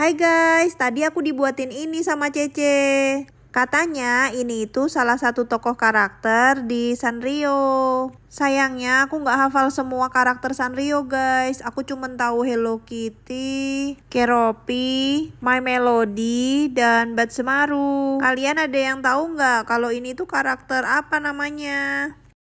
Hai guys, tadi aku dibuatin ini sama Cece. Katanya ini itu salah satu tokoh karakter di Sanrio. Sayangnya aku nggak hafal semua karakter Sanrio guys. Aku cuma tahu Hello Kitty, Keropi, My Melody, dan Bat Batsemaru. Kalian ada yang tahu nggak kalau ini tuh karakter apa namanya?